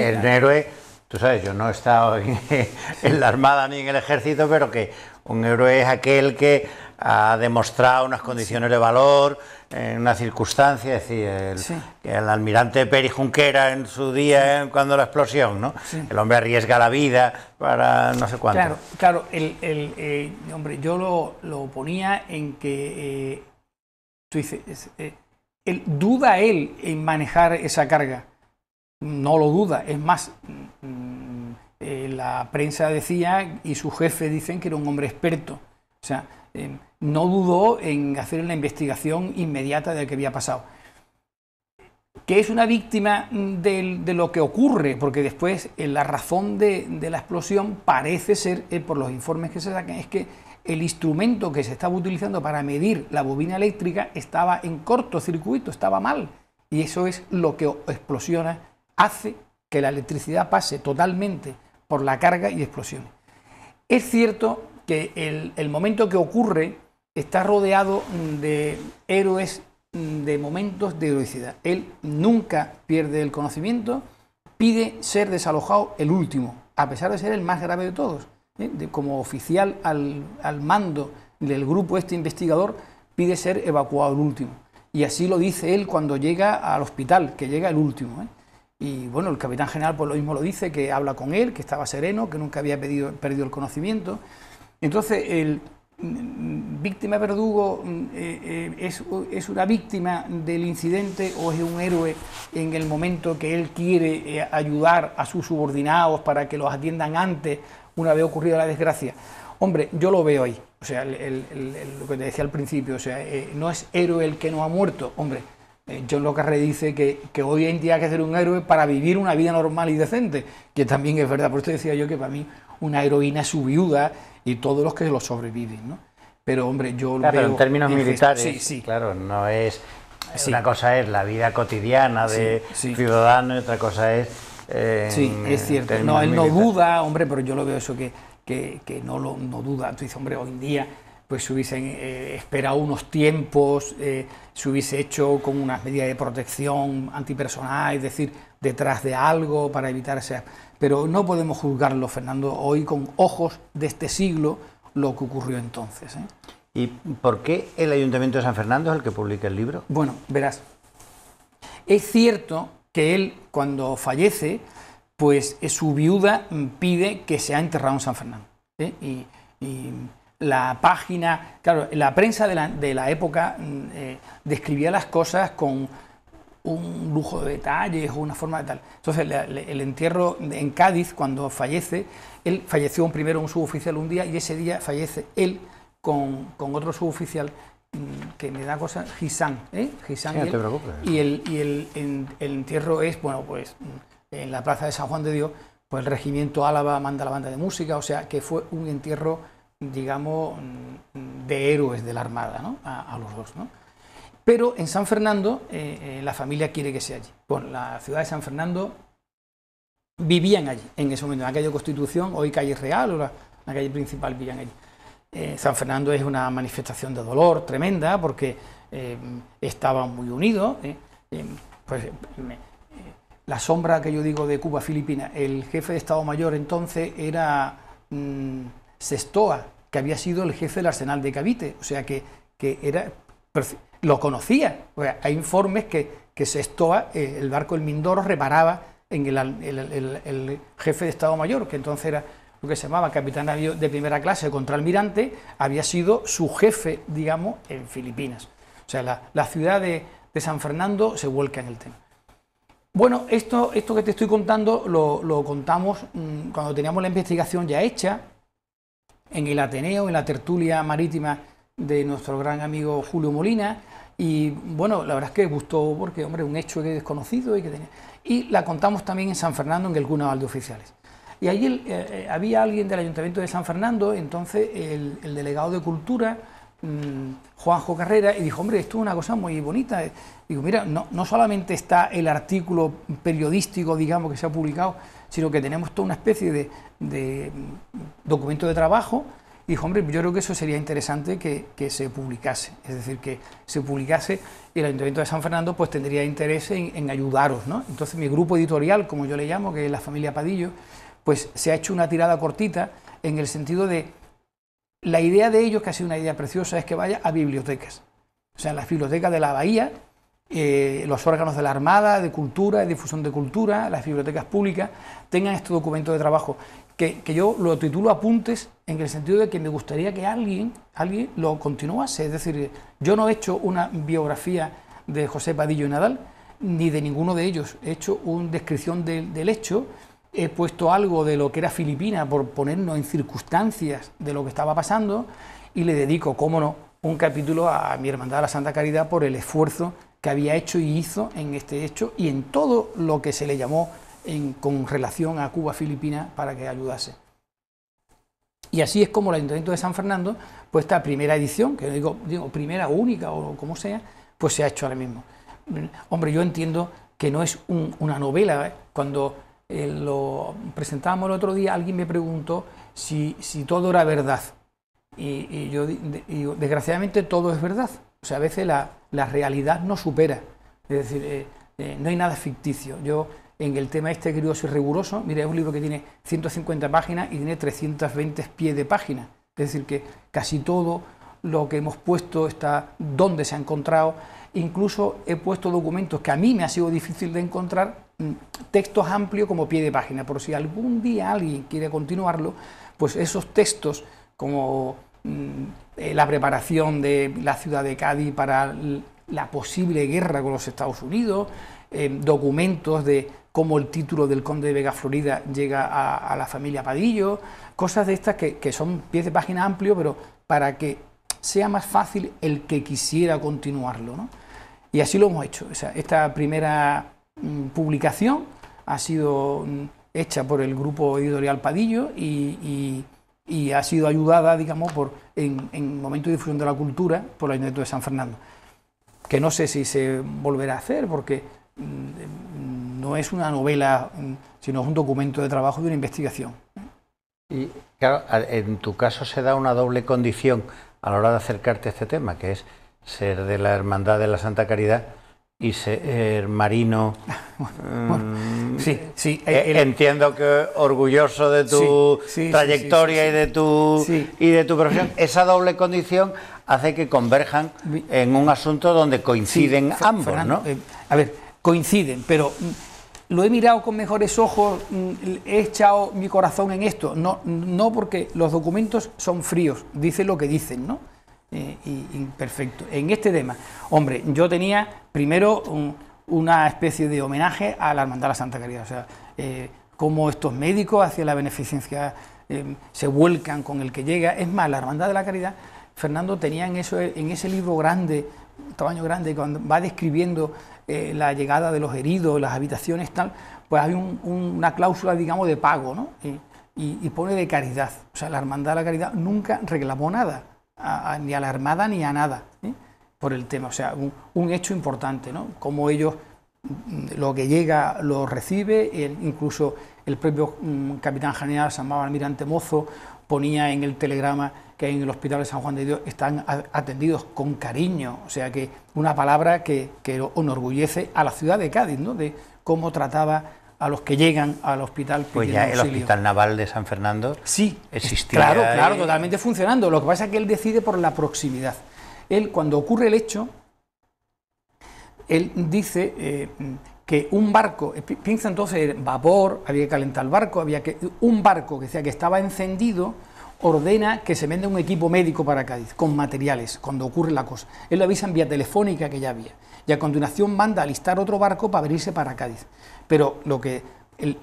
el héroe, tú sabes, yo no he estado en la Armada ni en el Ejército, pero que un héroe es aquel que ha demostrado unas condiciones de valor, en una circunstancia, es decir, el, almirante Peri Junquera en su día, cuando la explosión, ¿no? El hombre arriesga la vida para no sé cuánto. Claro, claro, el, eh, hombre, yo lo, lo, ponía en que, eh, tú dices, eh, duda él en manejar esa carga, no lo duda, es más, mm, mm, la prensa decía y su jefe dicen que era un hombre experto, o sea, em, no dudó en hacer una investigación inmediata de lo que había pasado. Que es una víctima mm, de, lo que ocurre, porque después la razón de, la explosión parece ser, eh, por los informes que se sacan, es que el instrumento que se estaba utilizando para medir la bobina eléctrica estaba en cortocircuito, estaba mal. Y eso es lo que explosiona, hace que la electricidad pase totalmente por la carga y explosione. Es cierto que el momento que ocurre está rodeado de héroes de momentos de heroicidad. Él nunca pierde el conocimiento, pide ser desalojado el último, a pesar de ser el más grave de todos. ¿eh? como oficial al, mando del grupo este investigador, pide ser evacuado el último. Y así lo dice él cuando llega al hospital, que llega el último. ¿eh? Y bueno, el capitán general por lo mismo lo dice, que habla con él, que estaba sereno, que nunca había perdido el conocimiento. Entonces, el víctima verdugo mm, eh, eh, es, una víctima del incidente o es un héroe en el momento que él quiere eh, ayudar a sus subordinados para que los atiendan antes una vez ocurrida la desgracia. Hombre, yo lo veo ahí, o sea, lo que te decía al principio, o sea, no es héroe el que no ha muerto, hombre. John Locarre dice que, que, hoy en día hay que ser un héroe para vivir una vida normal y decente, que también es verdad, por eso decía yo que para mí una heroína es su viuda, y todos los que lo sobreviven, ¿no? Pero hombre, yo lo veo pero en términos militares, sí, sí. claro, no es una cosa es la vida cotidiana de ciudadano y otra cosa es Sí, es cierto. No, él no duda, hombre, pero yo lo veo eso que, no no duda. Tú dices, hombre, hoy en día pues se hubiesen eh, esperado unos tiempos, eh, se hubiese hecho con unas medidas de protección antipersonal, es decir, detrás de algo para evitar esa pero no podemos juzgarlo, Fernando, hoy con ojos de este siglo lo que ocurrió entonces. ¿eh? ¿Y por qué el Ayuntamiento de San Fernando es el que publica el libro? Bueno, verás, es cierto que él cuando fallece, pues eh, su viuda pide que sea enterrado en San Fernando. ¿eh? Y, la página, claro, la prensa de la, época mm, describía las cosas con un lujo de detalles o una forma de tal. Entonces, el entierro en Cádiz, cuando fallece, él falleció primero un suboficial un día y ese día fallece él con, otro suboficial mm, que me da cosa, Gisán, ¿eh? Gisán y, el, entierro es, bueno, pues mm, en la plaza de San Juan de Dios, pues el regimiento Álava manda la banda de música, o sea, que fue un entierro, digamos, mm, de héroes de la Armada, ¿no? a los dos, ¿no? Pero en San Fernando eh, eh, la familia quiere que sea allí. Bueno, la ciudad de San Fernando vivían allí en ese momento, en la Constitución, hoy calle Real o la, calle principal vivían allí. Eh, San Fernando es una manifestación de dolor tremenda porque estaban muy unidos. pues la sombra que yo digo de Cuba Filipina, el jefe de Estado Mayor entonces era mm, Sestoa, que había sido el jefe del arsenal de Cavite, o sea que era lo conocía. hay informes que, que eh, el barco El Mindoro, reparaba en el, jefe de Estado Mayor, que entonces era lo que se llamaba capitán de primera clase contralmirante había sido su jefe, digamos, en Filipinas. O sea, la, ciudad de, San Fernando se vuelca en el tema. Bueno, esto, esto que te estoy contando lo, contamos mm, cuando teníamos la investigación ya hecha en el Ateneo, en la tertulia marítima de nuestro gran amigo Julio Molina. Y bueno, la verdad es que gustó porque, hombre, un hecho que desconocido y que Y la contamos también en San Fernando en el Cunaval de Oficiales. Y allí eh, eh, había alguien del Ayuntamiento de San Fernando, entonces el, delegado de Cultura, mm, Juanjo Carrera, y dijo, hombre, esto es una cosa muy bonita. Digo, mira, no, no solamente está el artículo periodístico, digamos, que se ha publicado, sino que tenemos toda una especie de, de mm, documento de trabajo dijo, hombre, yo creo que eso sería interesante que, se publicase, es decir, que se publicase y el Ayuntamiento de San Fernando pues tendría interés en, ayudaros, ¿no? Entonces mi grupo editorial, como yo le llamo, que es la familia Padillo, pues se ha hecho una tirada cortita en el sentido de, la idea de ellos, que ha sido una idea preciosa, es que vaya a bibliotecas, o sea, las bibliotecas de la Bahía, eh, los órganos de la Armada, de Cultura, de Difusión de Cultura, las bibliotecas públicas, tengan este documento de trabajo que, yo lo titulo apuntes en el sentido de que me gustaría que alguien, alguien lo continuase. Es decir, yo no he hecho una biografía de José Padillo y Nadal, ni de ninguno de ellos. He hecho una descripción del hecho, he puesto algo de lo que era Filipina por ponernos en circunstancias de lo que estaba pasando y le dedico, cómo no, un capítulo a mi hermandad, a la Santa Caridad, por el esfuerzo que había hecho y hizo en este hecho y en todo lo que se le llamó con relación a Cuba Filipina para que ayudase. Y así es como el Ayuntamiento de San Fernando, pues esta primera edición, que digo, digo primera única o como sea, pues se ha hecho ahora mismo. Hombre, yo entiendo que no es una novela. ¿eh? Cuando eh, lo presentábamos el otro día, alguien me preguntó si, si todo era verdad. Y, yo digo, desgraciadamente todo es verdad. O sea, a veces la, la realidad no supera. Es decir, eh, no hay nada ficticio. Yo en el tema este curioso y riguroso. Mira, es un libro que tiene 150 páginas y tiene 320 pies de página. Es decir, que casi todo lo que hemos puesto está donde se ha encontrado. Incluso he puesto documentos que a mí me ha sido difícil de encontrar, mm, textos amplios como pie de página. Por si algún día alguien quiere continuarlo, pues esos textos como mm, eh, la preparación de la ciudad de Cádiz para la posible guerra con los Estados Unidos, eh, documentos de cómo el título del conde de Vega Florida llega a, la familia Padillo, cosas de estas que, son pies de página amplio, pero para que sea más fácil el que quisiera continuarlo. Y así lo hemos hecho. esta primera mm, publicación ha sido mm, hecha por el grupo editorial Padillo y, ha sido ayudada, digamos, por, en, Momento de Difusión de la Cultura por la Ayuntamiento de San Fernando, que no sé si se volverá a hacer porque... Mm, no es una novela, mm, sino es un documento de trabajo y una investigación. Y claro, en tu caso se da una doble condición a la hora de acercarte a este tema, que es ser de la Hermandad de la Santa Caridad y ser eh, marino. Mm, sí, sí. Eh, entiendo que orgulloso de tu trayectoria y de tu y de tu profesión. Esa doble condición hace que converjan en un asunto donde coinciden ambos, ¿no? Eh, a ver, coinciden, pero mm, lo he mirado con mejores ojos, mm, he echado mi corazón en esto. No, no porque los documentos son fríos, dicen lo que dicen, ¿no? Eh, y, perfecto. En este tema, hombre, yo tenía primero una especie de homenaje a la Hermandad de la Santa Caridad, o sea, eh, cómo estos médicos hacia la beneficencia em, se vuelcan con el que llega. Es más, la Hermandad de la Caridad, Fernando tenía eso, en ese libro grande tamaño grande, cuando va describiendo eh, la llegada de los heridos, las habitaciones, tal, pues hay una cláusula, digamos, de pago, ¿no? Y, pone de caridad. O sea, la Hermandad de la Caridad nunca reclamó nada, ni a la Armada ni a nada, por el tema. O sea, un, hecho importante, ¿no? Como ellos mm, lo que llega lo recibe, incluso el propio mm, capitán general, se llamaba Almirante Mozo, ponía en el telegrama que en el Hospital de San Juan de Dios están atendidos con cariño, o sea que una palabra que, que enorgullece a la ciudad de Cádiz, ¿no? de cómo trataba a los que llegan al hospital. Pues ya el Hospital Naval de San Fernando sí, existía. Claro, ¿eh? claro, totalmente funcionando. Lo que pasa es que él decide por la proximidad. Él, cuando ocurre el hecho, él dice, eh, que un barco, eh, piensa entonces en vapor, había que calentar el barco, había que un barco que sea que estaba encendido ordena que se vende un equipo médico para Cádiz con materiales cuando ocurre la cosa. Él lo avisa en vía telefónica que ya había y a continuación manda a listar otro barco para venirse para Cádiz. Pero lo que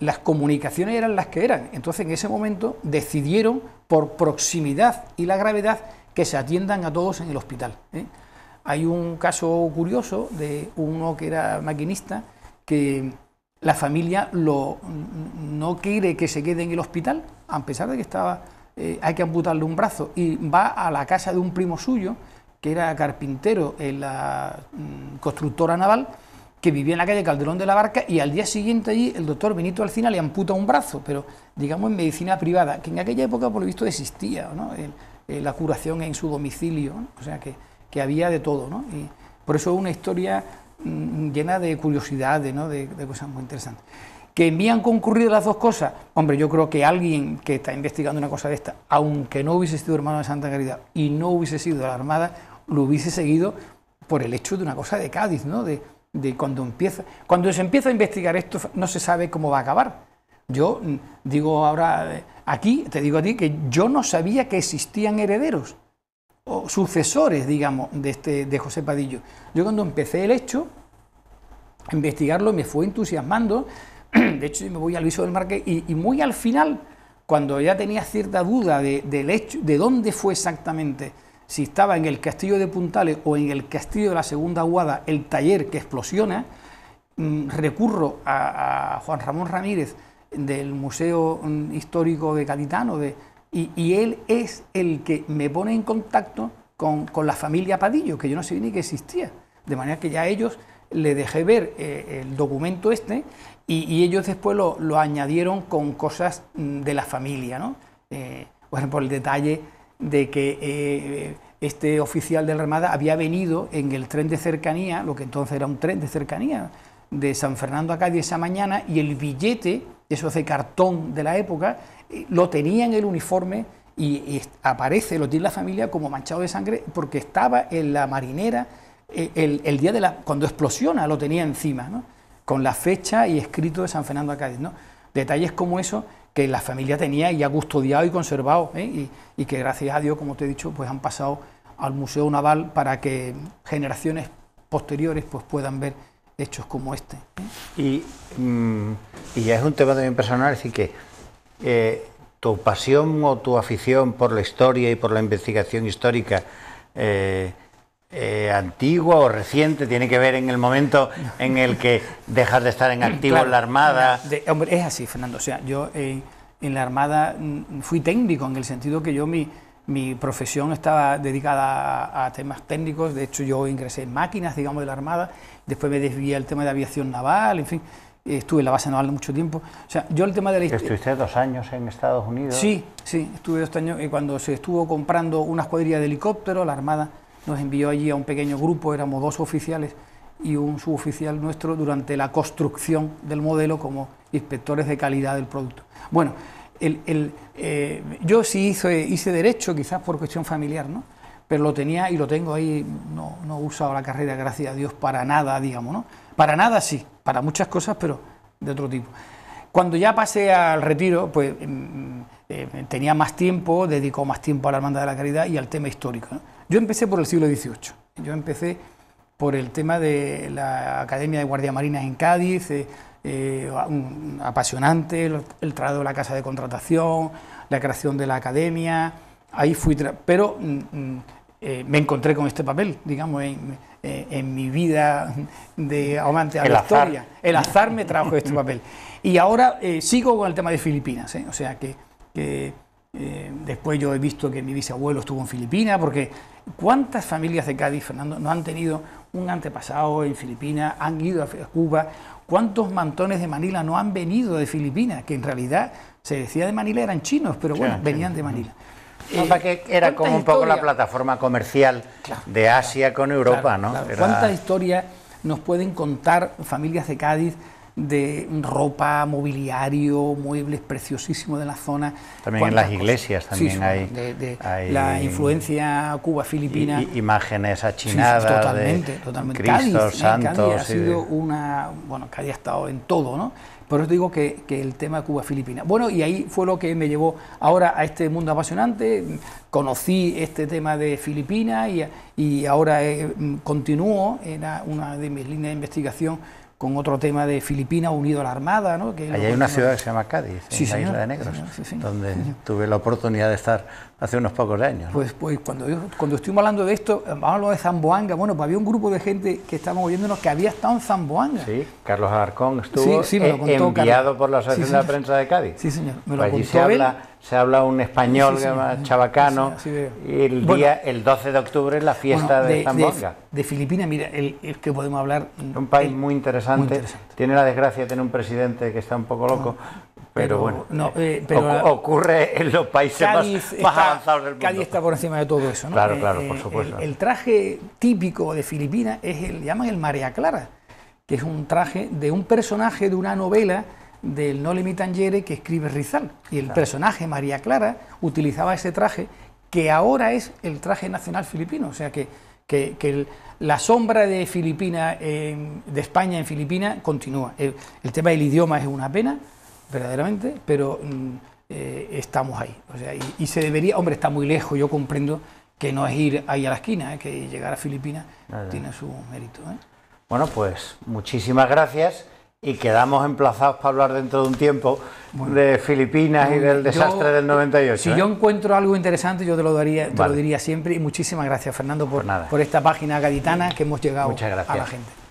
las comunicaciones eran las que eran. Entonces en ese momento decidieron por proximidad y la gravedad que se atiendan a todos en el hospital. ¿eh? Hay un caso curioso de uno que era maquinista que la familia lo, no quiere que se quede en el hospital, a pesar de que estaba, eh, hay que amputarle un brazo, y va a la casa de un primo suyo, que era carpintero en la mm, constructora naval, que vivía en la calle Calderón de la Barca, y al día siguiente allí el doctor Benito Alcina le amputa un brazo, pero digamos en medicina privada, que en aquella época por lo visto existía, ¿no? la curación en su domicilio, o sea que, había de todo, ¿no? y por eso es una historia Mm, mm, llena de curiosidades, de, cosas muy interesantes. ¿Que envían concurrido las dos cosas? Hombre, yo creo que alguien que está investigando una cosa de esta, aunque no hubiese sido hermano de Santa Caridad y no hubiese sido de la Armada, lo hubiese seguido por el hecho de una cosa de Cádiz, ¿no? de cuando empieza. Cuando se empieza a investigar esto, no se sabe cómo va a acabar. Yo mm, digo ahora, eh, aquí, te digo a ti, que yo no sabía que existían herederos o sucesores, digamos, de, este, de José Padillo. Yo cuando empecé el hecho, a investigarlo, me fue entusiasmando, de hecho me voy al viso del Marqués y, muy al final, cuando ya tenía cierta duda de, del hecho, de dónde fue exactamente, si estaba en el castillo de Puntales o en el castillo de la Segunda Aguada, el taller que explosiona, mm, recurro a, Juan Ramón Ramírez del Museo mm, Histórico de Catitano, de, y, él es el que me pone en contacto con, la familia Padillo, que yo no sabía ni que existía. De manera que ya ellos le dejé ver eh, el documento este y, ellos después lo, lo, añadieron con cosas mm, de la familia, ¿no? Eh, por ejemplo, el detalle de que eh, este oficial de la Armada había venido en el tren de cercanía, lo que entonces era un tren de cercanía, de San Fernando a Cádiz esa mañana, y el billete, eso hace cartón de la época, lo tenía en el uniforme y, aparece, lo tiene la familia como manchado de sangre porque estaba en la marinera eh, el, día de la, cuando explosiona, lo tenía encima, ¿no? con la fecha y escrito de San Fernando de Cádiz. ¿no? Detalles como eso que la familia tenía y ha custodiado y conservado, ¿eh? y, que gracias a Dios, como te he dicho, pues han pasado al Museo Naval para que generaciones posteriores pues puedan ver hechos como este. ¿eh? Y, mm, y ya es un tema también personal, así que eh, tu pasión o tu afición por la historia y por la investigación histórica eh, eh, antigua o reciente tiene que ver en el momento en el que dejas de estar en mm, activo en la Armada. hombre, es así, Fernando. O sea, yo en la Armada mm, fui técnico en el sentido que yo mi, mi profesión estaba dedicada a, temas técnicos. De hecho, yo ingresé en máquinas, digamos, de la Armada. Después me desvié al tema de aviación naval, en fin estuve en la base naval mucho tiempo. O sea, yo el tema de la ¿Estuviste dos años en Estados Unidos? Sí, sí, estuve dos años. Y cuando se estuvo comprando una escuadrilla de helicóptero, la Armada nos envió allí a un pequeño grupo, éramos dos oficiales y un suboficial nuestro durante la construcción del modelo como inspectores de calidad del producto. Bueno, el, eh, yo sí hice, hice derecho, quizás por cuestión familiar, ¿no? Pero lo tenía y lo tengo ahí, no, no he usado la carrera, gracias a Dios, para nada, digamos, ¿no? Para nada sí, para muchas cosas, pero de otro tipo. Cuando ya pasé al retiro, pues mm, eh, tenía más tiempo, dedicó más tiempo a la Hermandad de la Caridad y al tema histórico. Yo empecé por el siglo XVIII, yo empecé por el tema de la Academia de Guardia Marina en Cádiz, eh, eh, apasionante, el, trado de la casa de contratación, la creación de la academia, ahí fui, pero mm, mm, eh, me encontré con este papel, digamos, en, eh, mi vida de amante a la historia. El azar me trajo este papel. Y ahora eh, sigo con el tema de Filipinas, o sea que, después yo he visto que mi bisabuelo estuvo en Filipinas, porque ¿cuántas familias de Cádiz, Fernando, no han tenido un antepasado en Filipinas, han ido a Cuba? ¿Cuántos mantones de Manila no han venido de Filipinas? Que en realidad se decía de Manila eran chinos, pero bueno, venían de Manila que era como un poco la plataforma comercial de Asia con Europa, ¿no? ¿Cuántas historias nos pueden contar familias de Cádiz de ropa, mobiliario, muebles preciosísimos de la zona. También en las iglesias también hay, La influencia Cuba-Filipina. Imágenes achinadas. de Cristo, eh, santos. Cádiz ha sido una... Bueno, Cádiz ha estado en todo, ¿no? Por eso digo que, el tema cuba filipina Bueno, y ahí fue lo que me llevó ahora a este mundo apasionante. Conocí este tema de Filipinas y, ahora eh, continúo, en una de mis líneas de investigación con otro tema de Filipinas unido a la Armada. ¿no? Que Allí hay una ciudad que se llama Cádiz, en la Isla de Negros, donde tuve la oportunidad de estar hace unos pocos años. Pues, pues, cuando, yo, cuando estuvimos hablando de esto, eh, hablar de Zamboanga, bueno, pues había un grupo de gente que estábamos oyéndonos que había estado en Zamboanga. Sí, Carlos Alarcón estuvo sí, me e- enviado por la Asociación de la Prensa de Cádiz. Sí, señor, me allí se habla, un español que chabacano, el, día, el 12 de octubre la fiesta de, Zamboanga. De, Filipinas, mira, el, que podemos hablar... Un país muy, interesante. tiene la desgracia de tener un presidente que está un poco loco, pero, bueno, eh, eh, ocurre en los países más, avanzados del mundo. Cádiz está por encima de todo eso, ¿no? Claro, eh, claro, por supuesto. El, traje típico de Filipinas es el, llaman el María Clara, que es un traje de un personaje de una novela del No Tangere que escribe Rizal. Y el personaje María Clara utilizaba ese traje que ahora es el traje nacional filipino. O sea que, que, la sombra de Filipina, de España en Filipinas continúa. el, tema del idioma es una pena, verdaderamente, pero mm, eh, estamos ahí. O sea, y, se debería, hombre, está muy lejos, yo comprendo que no es ir ahí a la esquina, eh, que llegar a Filipinas tiene su mérito. ¿eh? Bueno, pues muchísimas gracias y quedamos emplazados para hablar dentro de un tiempo de Filipinas y del desastre del 98. Si yo encuentro algo interesante, yo te lo, daría, te lo diría siempre. Y muchísimas gracias, Fernando, por pues esta página gaditana que hemos llegado a la gente.